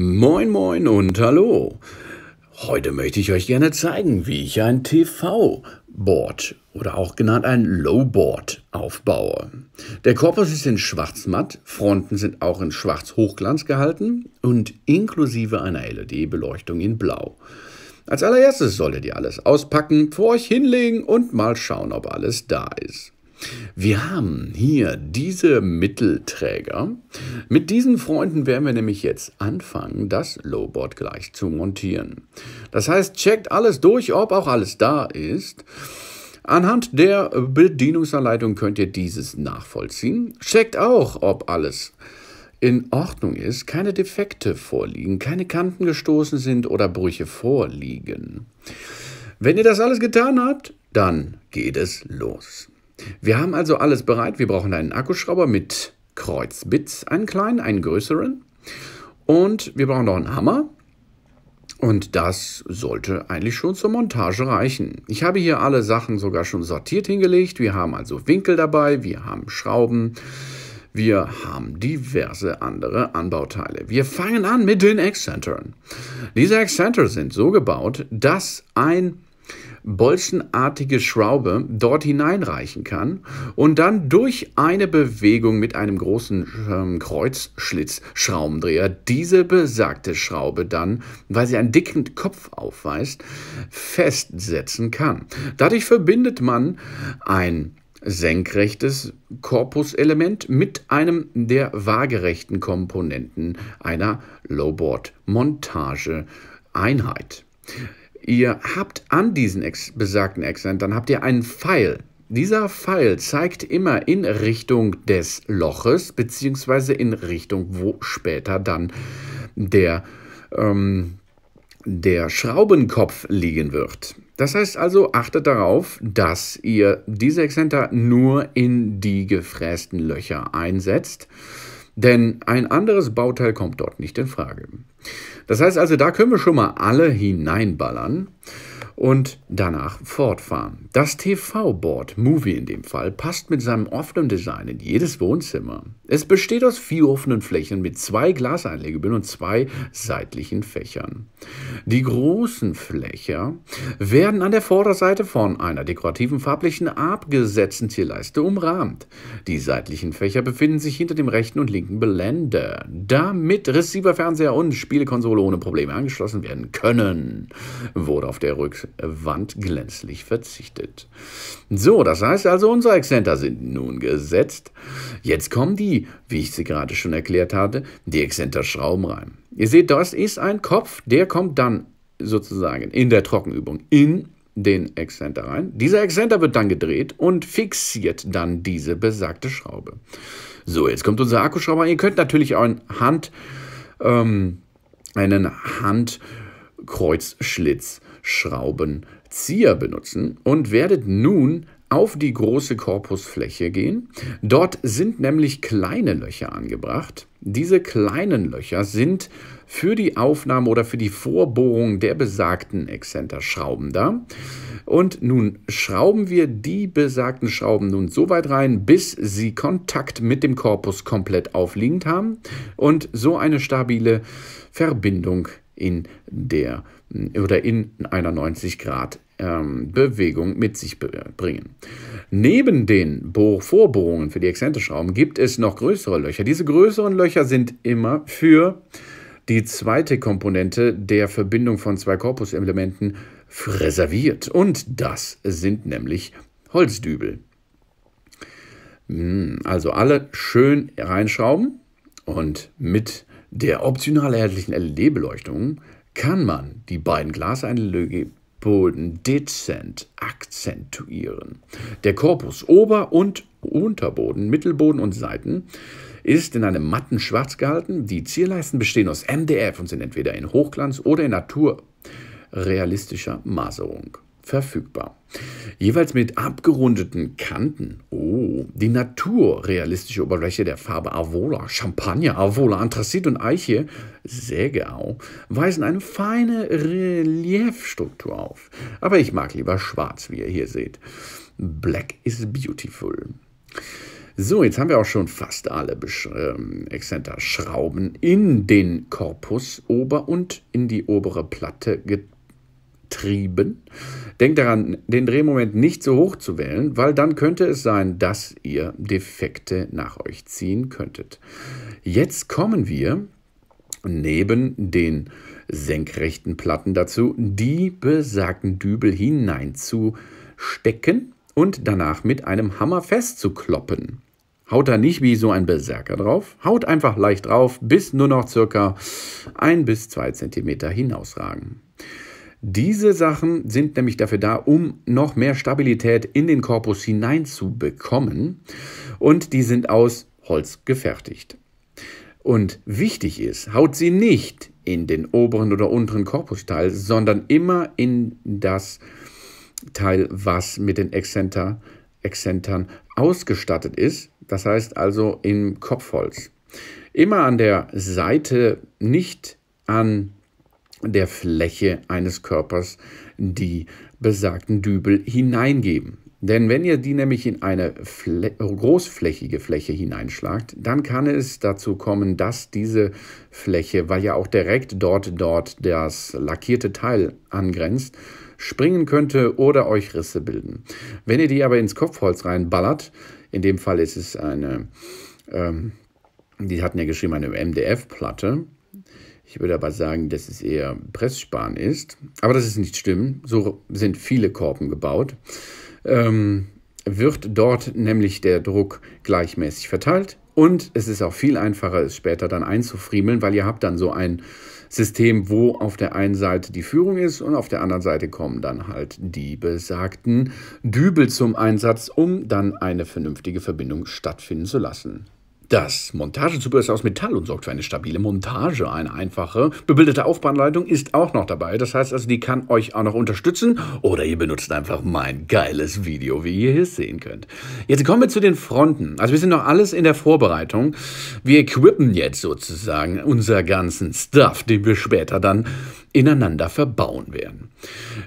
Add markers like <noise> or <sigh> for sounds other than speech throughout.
Moin moin und hallo. Heute möchte ich euch gerne zeigen, wie ich ein TV-Board oder auch genannt ein Lowboard aufbaue. Der Korpus ist in schwarz matt, Fronten sind auch in schwarz Hochglanz gehalten und inklusive einer LED-Beleuchtung in blau. Als allererstes solltet ihr alles auspacken, vor euch hinlegen und mal schauen, ob alles da ist. Wir haben hier diese Mittelträger. Mit diesen Freunden werden wir nämlich jetzt anfangen, das Lowboard gleich zu montieren. Das heißt, checkt alles durch, ob auch alles da ist. Anhand der Bedienungsanleitung könnt ihr dieses nachvollziehen. Checkt auch, ob alles in Ordnung ist, keine Defekte vorliegen, keine Kanten gestoßen sind oder Brüche vorliegen. Wenn ihr das alles getan habt, dann geht es los. Wir haben also alles bereit. Wir brauchen einen Akkuschrauber mit Kreuzbits, einen kleinen, einen größeren. Und wir brauchen noch einen Hammer. Und das sollte eigentlich schon zur Montage reichen. Ich habe hier alle Sachen sogar schon sortiert hingelegt. Wir haben also Winkel dabei, wir haben Schrauben, wir haben diverse andere Anbauteile. Wir fangen an mit den Exzentren. Diese Exzentren sind so gebaut, dass ein bolzenartige Schraube dort hineinreichen kann und dann durch eine Bewegung mit einem großen ähm, Kreuzschlitzschraubendreher diese besagte Schraube dann, weil sie einen dicken Kopf aufweist, festsetzen kann. Dadurch verbindet man ein senkrechtes Korpuselement mit einem der waagerechten Komponenten einer Lowboard-Montage-Einheit. Ihr habt an diesen ex besagten Exzent, dann habt ihr einen Pfeil. Dieser Pfeil zeigt immer in Richtung des Loches, beziehungsweise in Richtung, wo später dann der, ähm, der Schraubenkopf liegen wird. Das heißt also, achtet darauf, dass ihr diese Exzenter nur in die gefrästen Löcher einsetzt. Denn ein anderes Bauteil kommt dort nicht in Frage. Das heißt also, da können wir schon mal alle hineinballern und danach fortfahren. Das TV-Board, Movie in dem Fall, passt mit seinem offenen Design in jedes Wohnzimmer. Es besteht aus vier offenen Flächen mit zwei Glaseinlegebühnen und zwei seitlichen Fächern. Die großen Flächer werden an der Vorderseite von einer dekorativen farblichen abgesetzten Zierleiste umrahmt. Die seitlichen Fächer befinden sich hinter dem rechten und linken Geländer, damit Receiver, Fernseher und Spielekonsole ohne Probleme angeschlossen werden können. Wurde auf der Rückwand glänzlich verzichtet. So, das heißt also, unsere Exzenter sind nun gesetzt. Jetzt kommen die wie, ich sie gerade schon erklärt hatte, die Exzenter rein. Ihr seht, das ist ein Kopf, der kommt dann sozusagen in der Trockenübung in den Exzenter rein. Dieser Exzenter wird dann gedreht und fixiert dann diese besagte Schraube. So, jetzt kommt unser Akkuschrauber. Ihr könnt natürlich auch einen Hand, ähm, einen Handkreuzschlitz benutzen und werdet nun auf die große Korpusfläche gehen. Dort sind nämlich kleine Löcher angebracht. Diese kleinen Löcher sind für die Aufnahme oder für die Vorbohrung der besagten Exzenterschrauben da. Und nun schrauben wir die besagten Schrauben nun so weit rein, bis sie Kontakt mit dem Korpus komplett aufliegend haben und so eine stabile Verbindung in der oder in einer 90 Grad ähm, Bewegung mit sich bringen. Neben den Vorbohrungen für die Exzenterschrauben gibt es noch größere Löcher. Diese größeren Löcher sind immer für die zweite Komponente der Verbindung von zwei Korpuselementen reserviert. Und das sind nämlich Holzdübel. Hm, also alle schön reinschrauben und mit der optional erhältlichen LED-Beleuchtung kann man die beiden Glaseinläge Boden dezent akzentuieren. Der Korpus Ober- und Unterboden, Mittelboden und Seiten ist in einem matten Schwarz gehalten. Die Zierleisten bestehen aus MDF und sind entweder in Hochglanz oder in naturrealistischer Maserung verfügbar. Jeweils mit abgerundeten Kanten. Oh, die naturrealistische Oberfläche der Farbe Avola, Champagner, Avola, Anthrazit und Eiche, Sägeau, weisen eine feine Reliefstruktur auf. Aber ich mag lieber schwarz, wie ihr hier seht. Black is beautiful. So, jetzt haben wir auch schon fast alle Besch ähm, Exzenterschrauben in den Korpus ober und in die obere Platte getan trieben. Denkt daran, den Drehmoment nicht so hoch zu wählen, weil dann könnte es sein, dass ihr Defekte nach euch ziehen könntet. Jetzt kommen wir neben den senkrechten Platten dazu, die besagten Dübel hineinzustecken und danach mit einem Hammer festzukloppen. Haut da nicht wie so ein Berserker drauf, haut einfach leicht drauf, bis nur noch circa ein bis zwei Zentimeter hinausragen. Diese Sachen sind nämlich dafür da, um noch mehr Stabilität in den Korpus hineinzubekommen und die sind aus Holz gefertigt. Und wichtig ist, haut sie nicht in den oberen oder unteren Korpusteil, sondern immer in das Teil, was mit den Exzenter, Exzentern ausgestattet ist. Das heißt also im Kopfholz. Immer an der Seite, nicht an der Fläche eines Körpers die besagten Dübel hineingeben. Denn wenn ihr die nämlich in eine Fl großflächige Fläche hineinschlagt, dann kann es dazu kommen, dass diese Fläche, weil ja auch direkt dort, dort das lackierte Teil angrenzt, springen könnte oder euch Risse bilden. Wenn ihr die aber ins Kopfholz reinballert, in dem Fall ist es eine, ähm, die hatten ja geschrieben, eine MDF-Platte, ich würde aber sagen, dass es eher Pressspan ist. Aber das ist nicht schlimm. So sind viele Korben gebaut. Ähm, wird dort nämlich der Druck gleichmäßig verteilt. Und es ist auch viel einfacher, es später dann einzufriemeln, weil ihr habt dann so ein System, wo auf der einen Seite die Führung ist und auf der anderen Seite kommen dann halt die besagten Dübel zum Einsatz, um dann eine vernünftige Verbindung stattfinden zu lassen. Das Montagezuber ist aus Metall und sorgt für eine stabile Montage. Eine einfache, bebildete Aufbahnleitung ist auch noch dabei. Das heißt also, die kann euch auch noch unterstützen oder ihr benutzt einfach mein geiles Video, wie ihr hier sehen könnt. Jetzt kommen wir zu den Fronten. Also wir sind noch alles in der Vorbereitung. Wir equippen jetzt sozusagen unser ganzen Stuff, den wir später dann ineinander verbauen werden.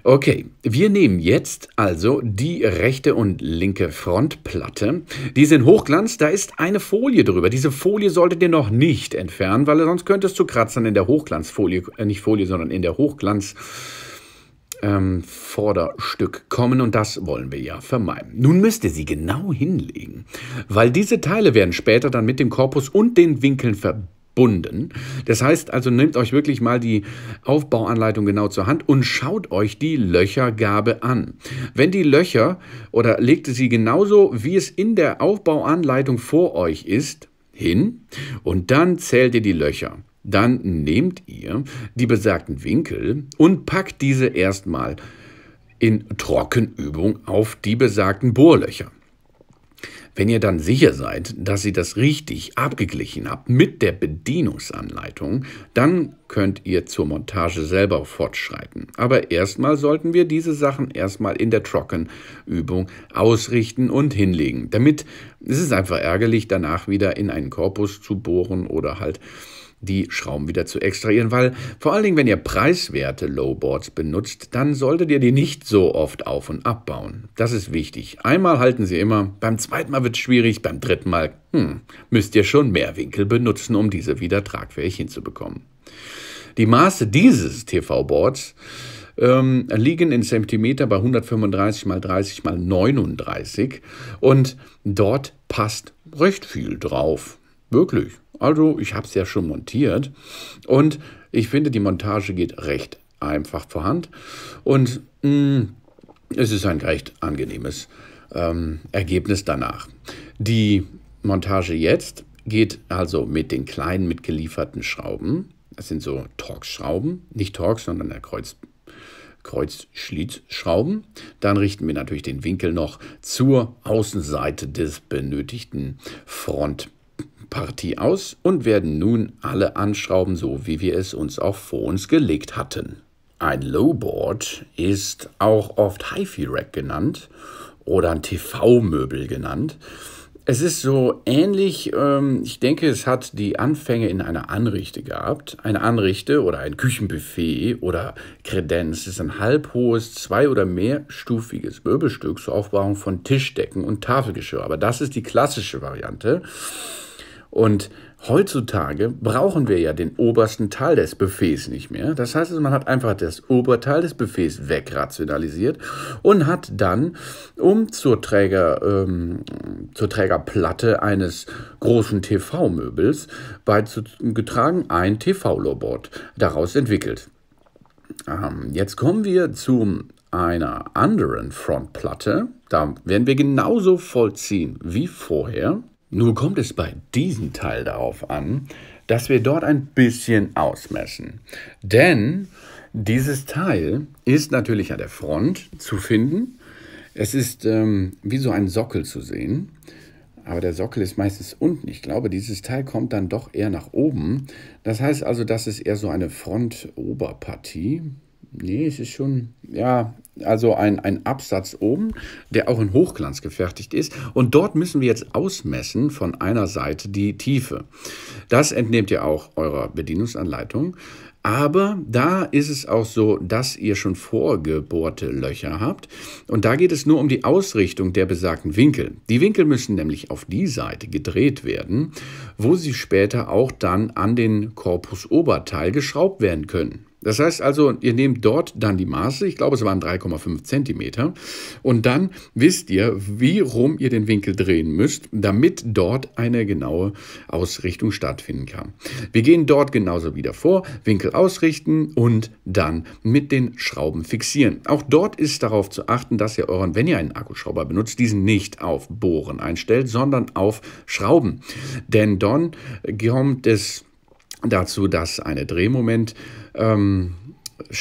Okay, wir nehmen jetzt also die rechte und linke Frontplatte. Die sind Hochglanz, da ist eine Folie drüber. Diese Folie solltet ihr noch nicht entfernen, weil sonst könntest du kratzen in der Hochglanzfolie, äh, nicht Folie, sondern in der Hochglanz. Ähm, Vorderstück kommen und das wollen wir ja vermeiden. Nun müsst ihr sie genau hinlegen, weil diese Teile werden später dann mit dem Korpus und den Winkeln verbunden gebunden. Das heißt also, nehmt euch wirklich mal die Aufbauanleitung genau zur Hand und schaut euch die Löchergabe an. Wenn die Löcher oder legt sie genauso, wie es in der Aufbauanleitung vor euch ist, hin und dann zählt ihr die Löcher. Dann nehmt ihr die besagten Winkel und packt diese erstmal in Trockenübung auf die besagten Bohrlöcher. Wenn ihr dann sicher seid, dass ihr das richtig abgeglichen habt mit der Bedienungsanleitung, dann könnt ihr zur Montage selber fortschreiten. Aber erstmal sollten wir diese Sachen erstmal in der Trockenübung ausrichten und hinlegen. Damit ist es einfach ärgerlich, danach wieder in einen Korpus zu bohren oder halt die Schrauben wieder zu extrahieren, weil vor allen Dingen, wenn ihr preiswerte Lowboards benutzt, dann solltet ihr die nicht so oft auf und abbauen. Das ist wichtig. Einmal halten sie immer, beim zweiten Mal wird es schwierig, beim dritten Mal hm, müsst ihr schon mehr Winkel benutzen, um diese wieder tragfähig hinzubekommen. Die Maße dieses TV-Boards ähm, liegen in Zentimeter bei 135 x 30 x 39 und dort passt recht viel drauf. Wirklich. Also ich habe es ja schon montiert und ich finde, die Montage geht recht einfach vor Hand und mh, mm, es ist ein recht angenehmes ähm, Ergebnis danach. Die Montage jetzt geht also mit den kleinen mitgelieferten Schrauben. Das sind so Torx-Schrauben, nicht Torx, sondern der Kreuz, Kreuzschlitzschrauben. Dann richten wir natürlich den Winkel noch zur Außenseite des benötigten Front Partie aus und werden nun alle anschrauben, so wie wir es uns auch vor uns gelegt hatten. Ein Lowboard ist auch oft HiFi-Rack genannt oder ein TV-Möbel genannt. Es ist so ähnlich, ähm, ich denke, es hat die Anfänge in einer Anrichte gehabt. Eine Anrichte oder ein Küchenbuffet oder Kredenz ist ein halbhohes, zwei- oder mehrstufiges Möbelstück zur Aufbauung von Tischdecken und Tafelgeschirr. Aber das ist die klassische Variante. Und heutzutage brauchen wir ja den obersten Teil des Buffets nicht mehr. Das heißt, also, man hat einfach das Oberteil des Buffets wegrationalisiert und hat dann, um zur, Träger, ähm, zur Trägerplatte eines großen TV-Möbels beizutragen, ein tv lobot daraus entwickelt. Ähm, jetzt kommen wir zu einer anderen Frontplatte. Da werden wir genauso vollziehen wie vorher. Nun kommt es bei diesem Teil darauf an, dass wir dort ein bisschen ausmessen. Denn dieses Teil ist natürlich an der Front zu finden. Es ist ähm, wie so ein Sockel zu sehen. Aber der Sockel ist meistens unten. Ich glaube, dieses Teil kommt dann doch eher nach oben. Das heißt also, das ist eher so eine Frontoberpartie. Nee, es ist schon, ja, also ein, ein Absatz oben, der auch in Hochglanz gefertigt ist. Und dort müssen wir jetzt ausmessen von einer Seite die Tiefe. Das entnehmt ihr auch eurer Bedienungsanleitung. Aber da ist es auch so, dass ihr schon vorgebohrte Löcher habt. Und da geht es nur um die Ausrichtung der besagten Winkel. Die Winkel müssen nämlich auf die Seite gedreht werden, wo sie später auch dann an den Korpusoberteil geschraubt werden können. Das heißt also, ihr nehmt dort dann die Maße, ich glaube es waren 3,5 Zentimeter, und dann wisst ihr, wie rum ihr den Winkel drehen müsst, damit dort eine genaue Ausrichtung stattfinden kann. Wir gehen dort genauso wieder vor, Winkel ausrichten und dann mit den Schrauben fixieren. Auch dort ist darauf zu achten, dass ihr euren, wenn ihr einen Akkuschrauber benutzt, diesen nicht auf Bohren einstellt, sondern auf Schrauben. Denn dann kommt es dazu, dass eine Drehmomentsperre ähm,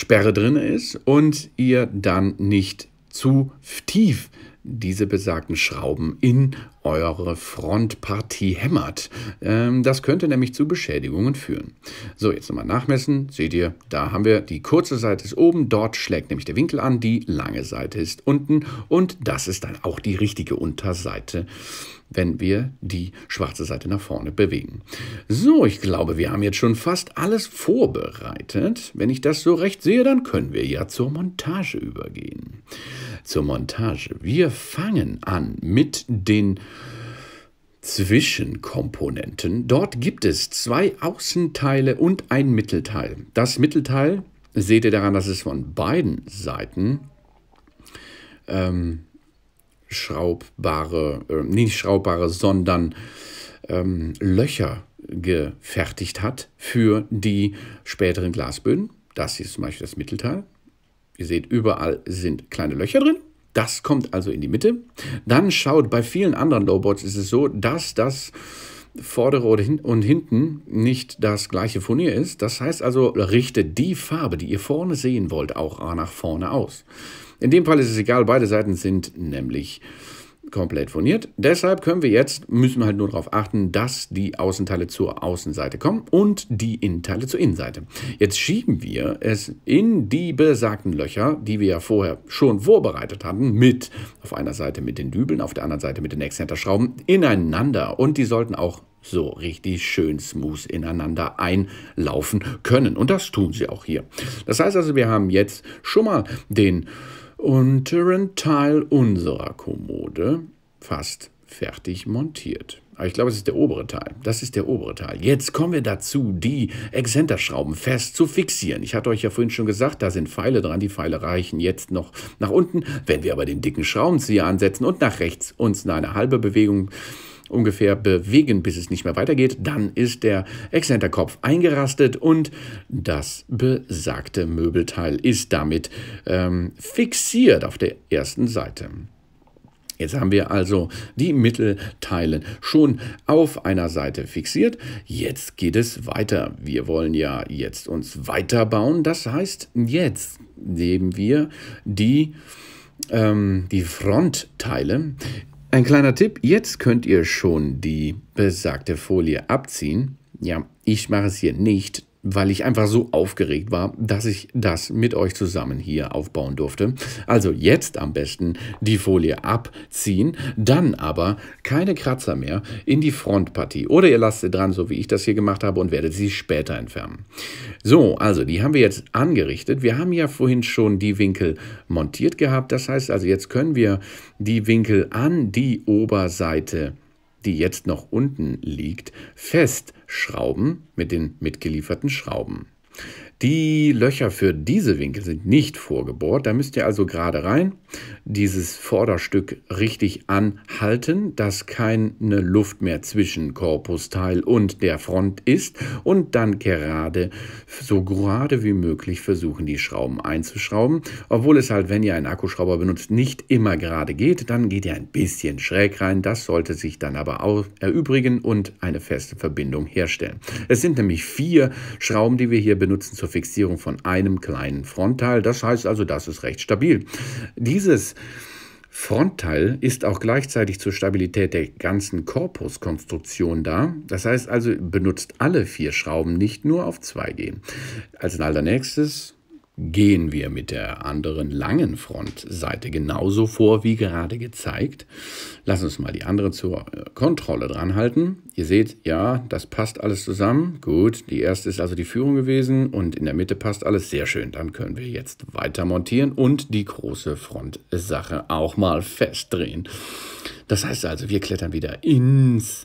drin ist und ihr dann nicht zu tief diese besagten Schrauben in eure Frontpartie hämmert. Ähm, das könnte nämlich zu Beschädigungen führen. So, jetzt nochmal nachmessen. Seht ihr, da haben wir die kurze Seite ist oben, dort schlägt nämlich der Winkel an, die lange Seite ist unten und das ist dann auch die richtige Unterseite wenn wir die schwarze Seite nach vorne bewegen. So, ich glaube, wir haben jetzt schon fast alles vorbereitet. Wenn ich das so recht sehe, dann können wir ja zur Montage übergehen. Zur Montage. Wir fangen an mit den Zwischenkomponenten. Dort gibt es zwei Außenteile und ein Mittelteil. Das Mittelteil seht ihr daran, dass es von beiden Seiten ähm, schraubbare, äh, nicht schraubbare, sondern ähm, Löcher gefertigt hat für die späteren Glasböden. Das hier ist zum Beispiel das Mittelteil. Ihr seht, überall sind kleine Löcher drin. Das kommt also in die Mitte. Dann schaut, bei vielen anderen Lowboards ist es so, dass das vordere und hinten nicht das gleiche Furnier ist. Das heißt also, richtet die Farbe, die ihr vorne sehen wollt, auch nach vorne aus. In dem Fall ist es egal, beide Seiten sind nämlich komplett furniert. Deshalb können wir jetzt, müssen wir halt nur darauf achten, dass die Außenteile zur Außenseite kommen und die Innenteile zur Innenseite. Jetzt schieben wir es in die besagten Löcher, die wir ja vorher schon vorbereitet hatten, mit auf einer Seite mit den Dübeln, auf der anderen Seite mit den Exzenterschrauben ineinander und die sollten auch so richtig schön smooth ineinander einlaufen können. Und das tun sie auch hier. Das heißt also, wir haben jetzt schon mal den unteren Teil unserer Kommode fast fertig montiert. Aber ich glaube, es ist der obere Teil. Das ist der obere Teil. Jetzt kommen wir dazu, die Exzenterschrauben fest zu fixieren. Ich hatte euch ja vorhin schon gesagt, da sind Pfeile dran. Die Pfeile reichen jetzt noch nach unten. Wenn wir aber den dicken Schraubenzieher ansetzen und nach rechts uns eine halbe Bewegung äh, ungefähr bewegen, bis es nicht mehr weitergeht. Dann ist der Exzenterkopf eingerastet und das besagte Möbelteil ist damit ähm, fixiert auf der ersten Seite. Jetzt haben wir also die Mittelteile schon auf einer Seite fixiert. Jetzt geht es weiter. Wir wollen ja jetzt uns weiterbauen. Das heißt, jetzt nehmen wir die, ähm, die Frontteile, ein kleiner Tipp, jetzt könnt ihr schon die besagte Folie abziehen. Ja, ich mache es hier nicht, weil ich einfach so aufgeregt war, dass ich das mit euch zusammen hier aufbauen durfte. Also jetzt am besten die Folie abziehen, dann aber keine Kratzer mehr in die Frontpartie. Oder ihr lasst sie dran, so wie ich das hier gemacht habe und werdet sie später entfernen. So, also die haben wir jetzt angerichtet. Wir haben ja vorhin schon die Winkel montiert gehabt. Das heißt also, jetzt können wir die Winkel an die Oberseite montieren die jetzt noch unten liegt, festschrauben mit den mitgelieferten Schrauben. Die Löcher für diese Winkel sind nicht vorgebohrt. Da müsst ihr also gerade rein, dieses Vorderstück richtig anhalten, dass keine Luft mehr zwischen Korpusteil und der Front ist und dann gerade, so gerade wie möglich versuchen, die Schrauben einzuschrauben. Obwohl es halt, wenn ihr einen Akkuschrauber benutzt, nicht immer gerade geht, dann geht ihr ein bisschen schräg rein. Das sollte sich dann aber auch erübrigen und eine feste Verbindung herstellen. Es sind nämlich vier Schrauben, die wir hier benutzen zur Fixierung von einem kleinen Frontteil. Das heißt also, das ist recht stabil. Dieses Frontteil ist auch gleichzeitig zur Stabilität der ganzen Korpuskonstruktion da. Das heißt also, benutzt alle vier Schrauben, nicht nur auf zwei gehen. Als allernächstes Gehen wir mit der anderen langen Frontseite genauso vor wie gerade gezeigt. Lass uns mal die andere zur äh, Kontrolle dran halten. Ihr seht, ja, das passt alles zusammen. Gut, die erste ist also die Führung gewesen und in der Mitte passt alles sehr schön. Dann können wir jetzt weiter montieren und die große Frontsache auch mal festdrehen. Das heißt also, wir klettern wieder ins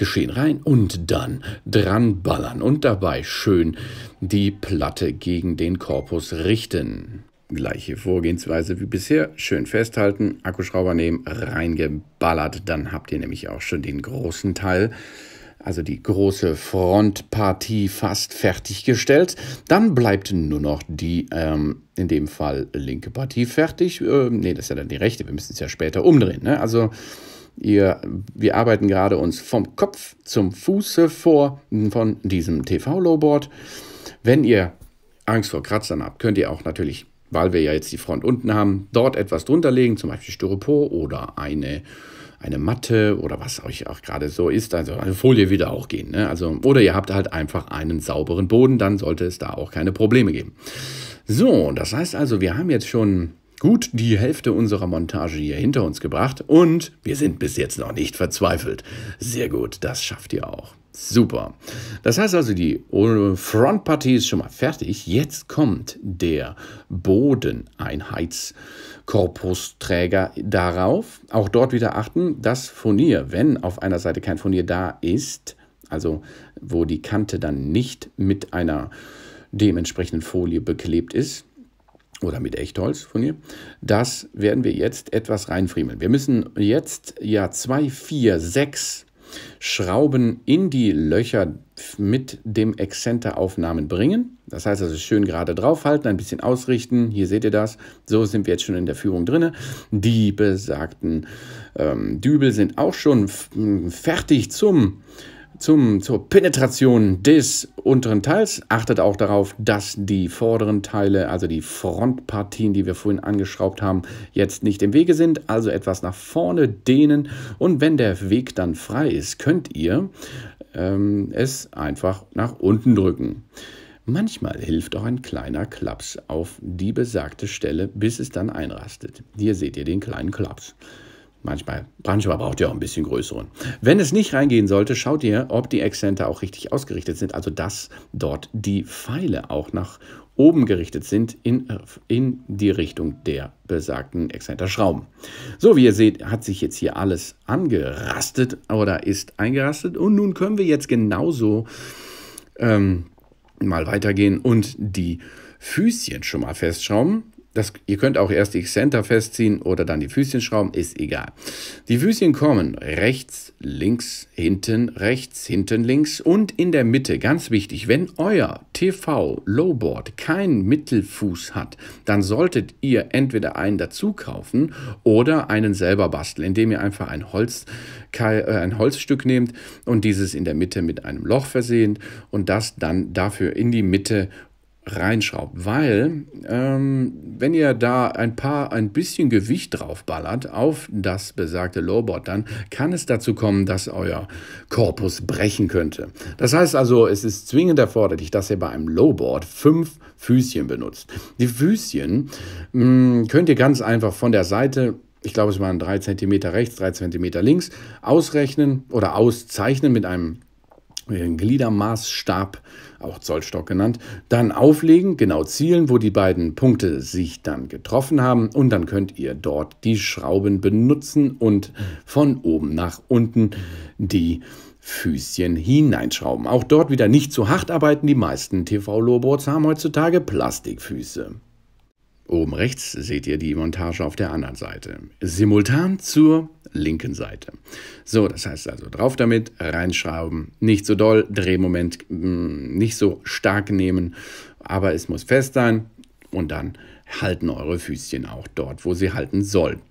geschehen rein und dann dran ballern und dabei schön die Platte gegen den Korpus richten. Gleiche Vorgehensweise wie bisher. Schön festhalten, Akkuschrauber nehmen, reingeballert. Dann habt ihr nämlich auch schon den großen Teil also die große Frontpartie fast fertiggestellt. Dann bleibt nur noch die, ähm, in dem Fall linke Partie fertig. Ähm, ne, das ist ja dann die rechte, wir müssen es ja später umdrehen. Ne? Also Ihr, wir arbeiten gerade uns vom Kopf zum Fuße vor von diesem TV-Lowboard. Wenn ihr Angst vor Kratzern habt, könnt ihr auch natürlich, weil wir ja jetzt die Front unten haben, dort etwas drunter legen, zum Beispiel Styropor oder eine, eine Matte oder was euch auch gerade so ist. Also eine Folie wieder auch gehen. Ne? Also, oder ihr habt halt einfach einen sauberen Boden, dann sollte es da auch keine Probleme geben. So, das heißt also, wir haben jetzt schon Gut die Hälfte unserer Montage hier hinter uns gebracht und wir sind bis jetzt noch nicht verzweifelt. Sehr gut, das schafft ihr auch. Super. Das heißt also, die Frontpartie ist schon mal fertig. Jetzt kommt der Bodeneinheitskorpusträger darauf. Auch dort wieder achten, das Furnier, wenn auf einer Seite kein Furnier da ist, also wo die Kante dann nicht mit einer dementsprechenden Folie beklebt ist, oder mit Echtholz von hier. Das werden wir jetzt etwas reinfriemeln. Wir müssen jetzt ja zwei, vier, sechs Schrauben in die Löcher mit dem Exzenteraufnahmen bringen. Das heißt also schön gerade draufhalten, ein bisschen ausrichten. Hier seht ihr das. So sind wir jetzt schon in der Führung drin. Die besagten ähm, Dübel sind auch schon fertig zum zum, zur Penetration des unteren Teils. Achtet auch darauf, dass die vorderen Teile, also die Frontpartien, die wir vorhin angeschraubt haben, jetzt nicht im Wege sind. Also etwas nach vorne dehnen. Und wenn der Weg dann frei ist, könnt ihr ähm, es einfach nach unten drücken. Manchmal hilft auch ein kleiner Klaps auf die besagte Stelle, bis es dann einrastet. Hier seht ihr den kleinen Klaps. Manchmal, manchmal braucht ihr auch ein bisschen größeren. Wenn es nicht reingehen sollte, schaut ihr, ob die Exzenter auch richtig ausgerichtet sind, also dass dort die Pfeile auch nach oben gerichtet sind in, in die Richtung der besagten Exzenterschrauben. So, wie ihr seht, hat sich jetzt hier alles angerastet oder ist eingerastet. Und nun können wir jetzt genauso ähm, mal weitergehen und die Füßchen schon mal festschrauben. Das, ihr könnt auch erst die Center festziehen oder dann die Füßchen schrauben, ist egal. Die Füßchen kommen rechts, links, hinten, rechts, hinten, links und in der Mitte. Ganz wichtig, wenn euer TV Lowboard keinen Mittelfuß hat, dann solltet ihr entweder einen dazu kaufen oder einen selber basteln, indem ihr einfach ein, Holz, äh, ein Holzstück nehmt und dieses in der Mitte mit einem Loch versehen und das dann dafür in die Mitte reinschraubt, weil ähm, wenn ihr da ein paar ein bisschen Gewicht draufballert auf das besagte Lowboard, dann kann es dazu kommen, dass euer Korpus brechen könnte. Das heißt also, es ist zwingend erforderlich, dass ihr bei einem Lowboard fünf Füßchen benutzt. Die Füßchen mh, mm, könnt ihr ganz einfach von der Seite ich glaube, es waren drei Zentimeter rechts, drei Zentimeter links, ausrechnen oder auszeichnen mit einem äh, Gliedermaßstab auch Zollstock genannt, dann auflegen, genau zielen, wo die beiden Punkte sich dann getroffen haben und dann könnt ihr dort die Schrauben benutzen und von oben nach unten die Füßchen hineinschrauben. Auch dort wieder nicht zu hart arbeiten, die meisten TV-Lowboards haben heutzutage Plastikfüße. Oben rechts seht ihr die Montage auf der anderen Seite. Simultan zur linken Seite. So, das heißt also drauf damit, reinschrauben, nicht so doll, Drehmoment mm, nicht so stark nehmen, aber es muss fest sein und dann halten eure Füßchen auch dort, wo sie halten sollten.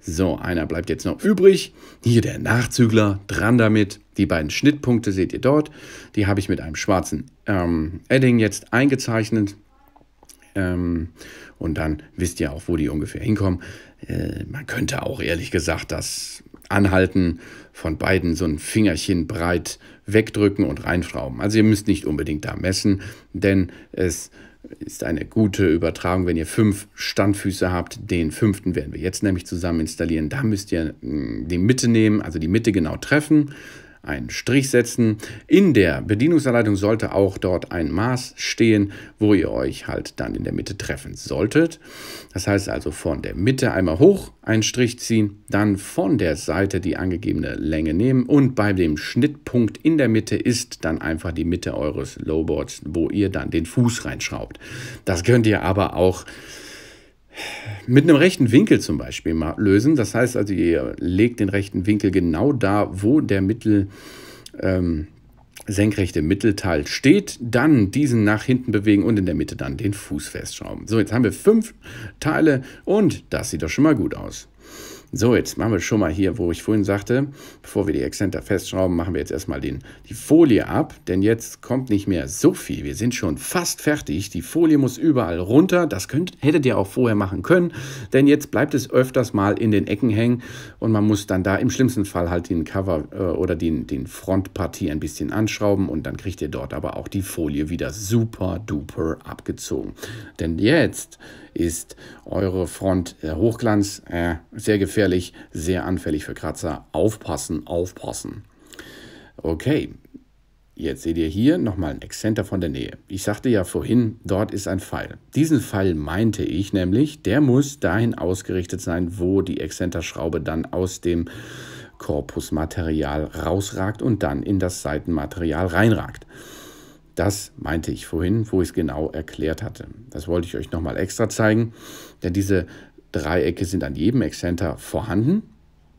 So, einer bleibt jetzt noch übrig. Hier der Nachzügler, dran damit. Die beiden Schnittpunkte seht ihr dort. Die habe ich mit einem schwarzen ähm, Edding jetzt eingezeichnet. Ähm, und dann wisst ihr auch, wo die ungefähr hinkommen. Äh, man könnte auch ehrlich gesagt das Anhalten von beiden so ein Fingerchen breit wegdrücken und reinschrauben. Also ihr müsst nicht unbedingt da messen, denn es ist eine gute Übertragung, wenn ihr fünf Standfüße habt. Den fünften werden wir jetzt nämlich zusammen installieren. Da müsst ihr mm, die Mitte nehmen, also die Mitte genau treffen einen Strich setzen. In der Bedienungsanleitung sollte auch dort ein Maß stehen, wo ihr euch halt dann in der Mitte treffen solltet. Das heißt also von der Mitte einmal hoch einen Strich ziehen, dann von der Seite die angegebene Länge nehmen und bei dem Schnittpunkt in der Mitte ist dann einfach die Mitte eures Lowboards, wo ihr dann den Fuß reinschraubt. Das könnt ihr aber auch mit einem rechten Winkel zum Beispiel mal lösen. Das heißt also, ihr legt den rechten Winkel genau da, wo der Mittel, ähm, senkrechte Mittelteil steht. Dann diesen nach hinten bewegen und in der Mitte dann den Fuß festschrauben. So, jetzt haben wir fünf Teile und das sieht doch schon mal gut aus. So, jetzt machen wir schon mal hier, wo ich vorhin sagte, bevor wir die Exzenter festschrauben, machen wir jetzt erstmal den, die Folie ab, denn jetzt kommt nicht mehr so viel. Wir sind schon fast fertig. Die Folie muss überall runter. Das könnt, hättet ihr auch vorher machen können, denn jetzt bleibt es öfters mal in den Ecken hängen und man muss dann da im schlimmsten Fall halt den Cover äh, oder den, den Frontpartie ein bisschen anschrauben und dann kriegt ihr dort aber auch die Folie wieder super duper abgezogen. Denn jetzt ist eure Front äh, Hochglanz, äh, sehr gefährlich, sehr anfällig für Kratzer. Aufpassen, aufpassen. Okay, Jetzt seht ihr hier nochmal einen Exzenter von der Nähe. Ich sagte ja vorhin, dort ist ein Pfeil. Diesen Pfeil meinte ich nämlich, der muss dahin ausgerichtet sein, wo die Exzenterschraube dann aus dem Korpusmaterial rausragt und dann in das Seitenmaterial reinragt. Das meinte ich vorhin, wo ich es genau erklärt hatte. Das wollte ich euch nochmal extra zeigen, denn diese Dreiecke sind an jedem Exzenter vorhanden.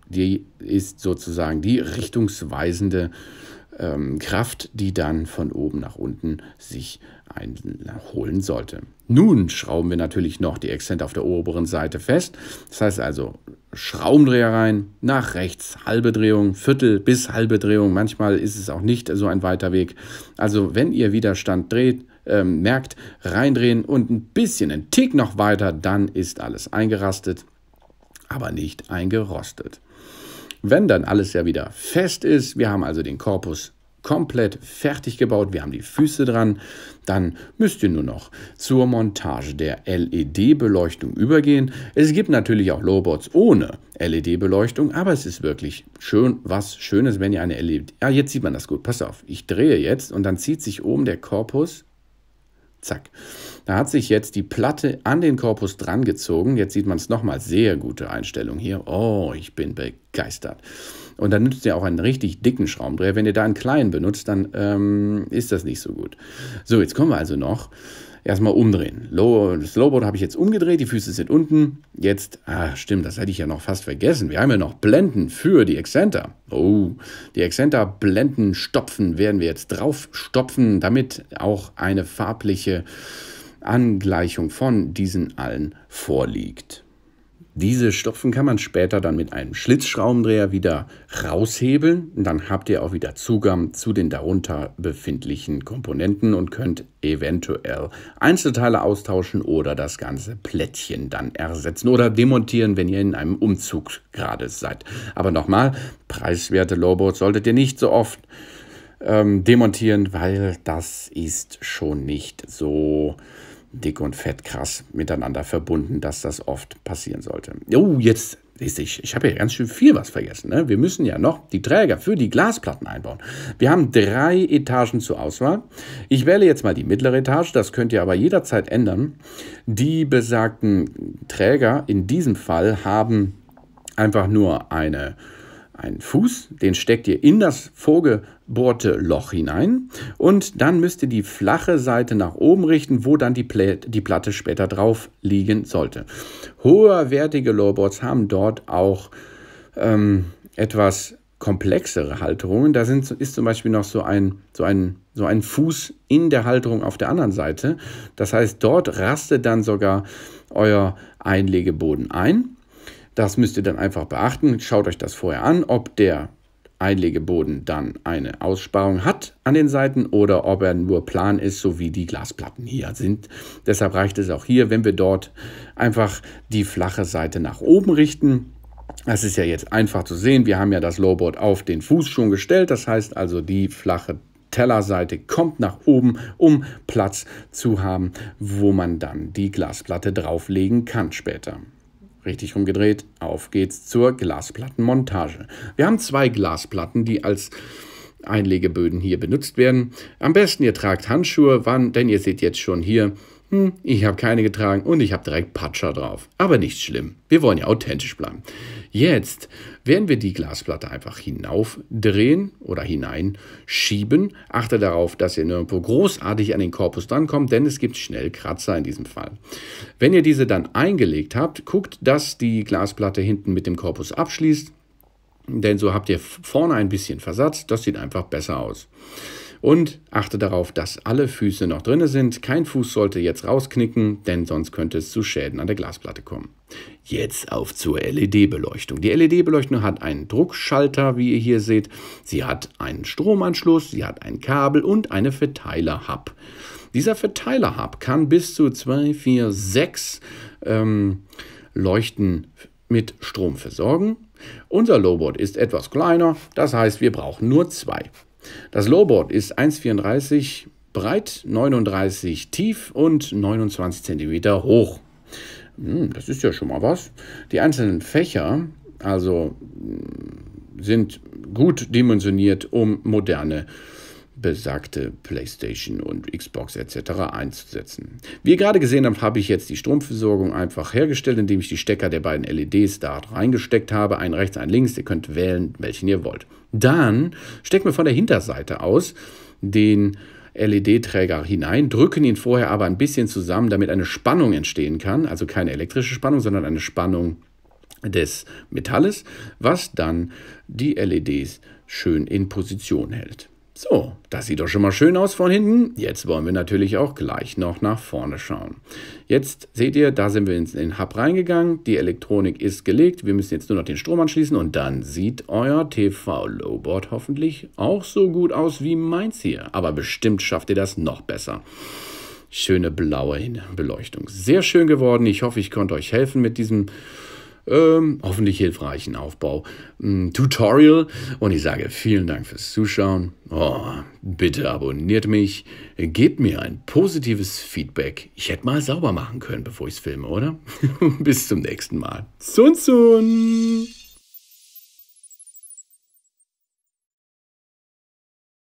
Die ist sozusagen die richtungsweisende äh, ähm, Kraft, die dann von oben nach unten sich einholen sollte. Nun schrauben wir natürlich noch die Exzente auf der oberen Seite fest. Das heißt also Schraubendreher rein, nach rechts, halbe Drehung, Viertel bis halbe Drehung. Manchmal ist es auch nicht so ein weiter Weg. Also wenn ihr Widerstand dreht, äh, merkt, reindrehen und ein bisschen, einen Tick noch weiter, dann ist alles eingerastet, aber nicht eingerostet. Wenn dann alles ja wieder fest ist, wir haben also den Korpus komplett fertig gebaut, wir haben die Füße dran, dann müsst ihr nur noch zur Montage der LED-Beleuchtung übergehen. Es gibt natürlich auch Lowboards ohne LED-Beleuchtung, aber es ist wirklich schön, was Schönes, wenn ihr eine LED... Ja, ah, jetzt sieht man das gut, pass auf, ich drehe jetzt und dann zieht sich oben der Korpus Zack. Da hat sich jetzt die Platte an den Korpus drangezogen. Jetzt sieht man es nochmal. Sehr gute Einstellung hier. Oh, ich bin begeistert. Und dann nützt ihr auch einen richtig dicken Schraubendreher. Wenn ihr da einen kleinen benutzt, dann ähm, ist das nicht so gut. So, jetzt kommen wir also noch erstmal umdrehen. Low, das Lowboard habe ich jetzt umgedreht, die Füße sind unten. Jetzt, ah, stimmt, das hätte ich ja noch fast vergessen. Wir haben ja noch Blenden für die Exzenter. Oh, die Exzenter Blenden stopfen werden wir jetzt drauf stopfen, damit auch eine farbliche Angleichung von diesen allen vorliegt. Diese Stopfen kann man später dann mit einem Schlitzschraubendreher wieder raushebeln. Dann habt ihr auch wieder Zugang zu den darunter befindlichen Komponenten und könnt eventuell Einzelteile austauschen oder das ganze Plättchen dann ersetzen oder demontieren, wenn ihr in einem Umzug gerade seid. Aber nochmal, preiswerte Lowboards solltet ihr nicht so oft ähm, demontieren, weil das ist schon nicht so dick und fett krass miteinander verbunden, dass das oft passieren sollte. Oh, jetzt siehst ich, ich habe ja ganz schön viel was vergessen. Ne? Wir müssen ja noch die Träger für die Glasplatten einbauen. Wir haben drei Etagen zur Auswahl. Ich wähle jetzt mal die mittlere Etage, das könnt ihr aber jederzeit ändern. Die besagten Träger in diesem Fall haben einfach nur eine einen Fuß, den steckt ihr in das vorgebohrte Loch hinein und dann müsst ihr die flache Seite nach oben richten, wo dann die, Plä die Platte später drauf liegen sollte. Hoherwertige Lowboards haben dort auch ähm, etwas komplexere Halterungen. Da sind, ist zum Beispiel noch so ein, so, ein, so ein Fuß in der Halterung auf der anderen Seite. Das heißt, dort rastet dann sogar euer Einlegeboden ein. Das müsst ihr dann einfach beachten. Schaut euch das vorher an, ob der Einlegeboden dann eine Aussparung hat an den Seiten oder ob er nur plan ist, so wie die Glasplatten hier sind. Deshalb reicht es auch hier, wenn wir dort einfach die flache Seite nach oben richten. Das ist ja jetzt einfach zu sehen. Wir haben ja das Lowboard auf den Fuß schon gestellt. Das heißt also, die flache Tellerseite kommt nach oben, um Platz zu haben, wo man dann die Glasplatte drauflegen kann später. Richtig rumgedreht, auf geht's zur Glasplattenmontage. Wir haben zwei Glasplatten, die als Einlegeböden hier benutzt werden. Am besten ihr tragt Handschuhe, wann, denn ihr seht jetzt schon hier, hm, ich habe keine getragen und ich habe direkt Patscher drauf. Aber nicht schlimm. Wir wollen ja authentisch bleiben. Jetzt werden wir die Glasplatte einfach hinaufdrehen oder hineinschieben. Achte darauf, dass ihr nirgendwo großartig an den Korpus drankommt, denn es gibt schnell Kratzer in diesem Fall. Wenn ihr diese dann eingelegt habt, guckt, dass die Glasplatte hinten mit dem Korpus abschließt, denn so habt ihr vorne ein bisschen Versatz. Das sieht einfach besser aus. Und achte darauf, dass alle Füße noch drinne sind. Kein Fuß sollte jetzt rausknicken, denn sonst könnte es zu Schäden an der Glasplatte kommen. Jetzt auf zur LED-Beleuchtung. Die LED-Beleuchtung hat einen Druckschalter, wie ihr hier seht. Sie hat einen Stromanschluss, sie hat ein Kabel und eine Verteiler-Hub. Dieser Verteiler-Hub kann bis zu 2, 4, 6 Leuchten mit Strom versorgen. Unser Lowboard ist etwas kleiner, das heißt, wir brauchen nur zwei. Das Lowboard ist 1,34 breit, 39 tief und 29 cm hoch. Hm, das ist ja schon mal was. Die einzelnen Fächer, also hm, sind gut dimensioniert, um moderne besagte PlayStation und Xbox etc. einzusetzen. Wie ihr gerade gesehen habt, habe ich jetzt die Stromversorgung einfach hergestellt, indem ich die Stecker der beiden LEDs da reingesteckt habe, einen rechts, einen links. Ihr könnt wählen, welchen ihr wollt. Dann stecken wir von der Hinterseite aus den LED-Träger hinein, drücken ihn vorher aber ein bisschen zusammen, damit eine Spannung entstehen kann, also keine elektrische Spannung, sondern eine Spannung des Metalles, was dann die LEDs schön in Position hält. So, das sieht doch schon mal schön aus von hinten. Jetzt wollen wir natürlich auch gleich noch nach vorne schauen. Jetzt seht ihr, da sind wir in den Hub reingegangen. Die Elektronik ist gelegt. Wir müssen jetzt nur noch den Strom anschließen und dann sieht euer TV-Lowboard hoffentlich auch so gut aus wie meins hier. Aber bestimmt schafft ihr das noch besser. Schöne blaue Beleuchtung. Sehr schön geworden. Ich hoffe, ich konnte euch helfen mit diesem ähm, hoffentlich hilfreichen Aufbau mm, Tutorial. Und ich sage vielen Dank fürs Zuschauen. Oh, bitte abonniert mich. Gebt mir ein positives Feedback. Ich hätte mal sauber machen können, bevor ich es filme, oder? <laughs> Bis zum nächsten Mal. Zun, zun!